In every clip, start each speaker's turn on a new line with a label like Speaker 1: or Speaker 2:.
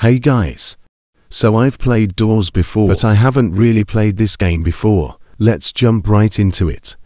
Speaker 1: Hey guys. So I've played Doors before, but I haven't really played this game before. Let's jump right into it.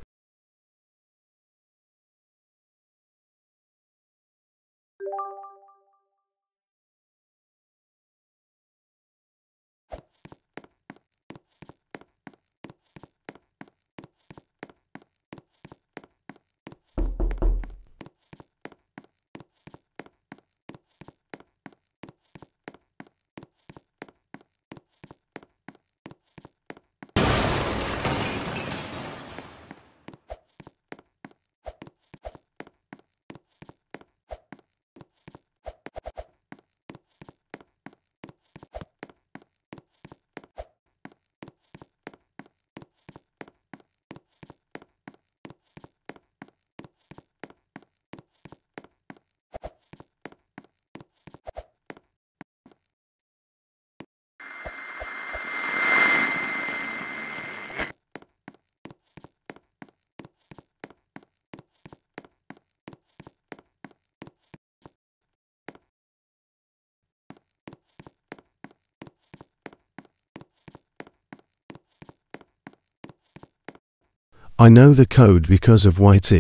Speaker 1: I know the code because of YT.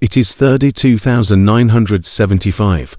Speaker 1: It is 32,975,